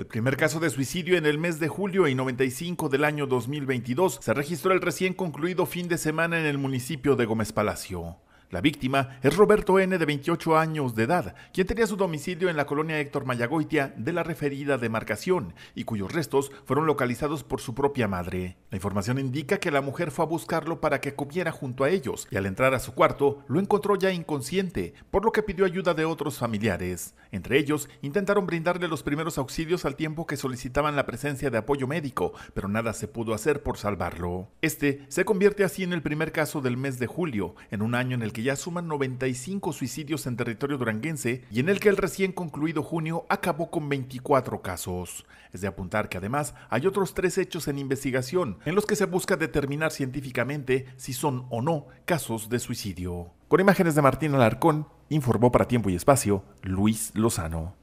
El primer caso de suicidio en el mes de julio y 95 del año 2022 se registró el recién concluido fin de semana en el municipio de Gómez Palacio. La víctima es Roberto N., de 28 años de edad, quien tenía su domicilio en la colonia Héctor Mayagoitia de la referida demarcación y cuyos restos fueron localizados por su propia madre. La información indica que la mujer fue a buscarlo para que comiera junto a ellos y al entrar a su cuarto lo encontró ya inconsciente, por lo que pidió ayuda de otros familiares. Entre ellos, intentaron brindarle los primeros auxilios al tiempo que solicitaban la presencia de apoyo médico, pero nada se pudo hacer por salvarlo. Este se convierte así en el primer caso del mes de julio, en un año en el que ya suman 95 suicidios en territorio duranguense y en el que el recién concluido junio acabó con 24 casos. Es de apuntar que además hay otros tres hechos en investigación en los que se busca determinar científicamente si son o no casos de suicidio. Con imágenes de Martín Alarcón, informó para Tiempo y Espacio Luis Lozano.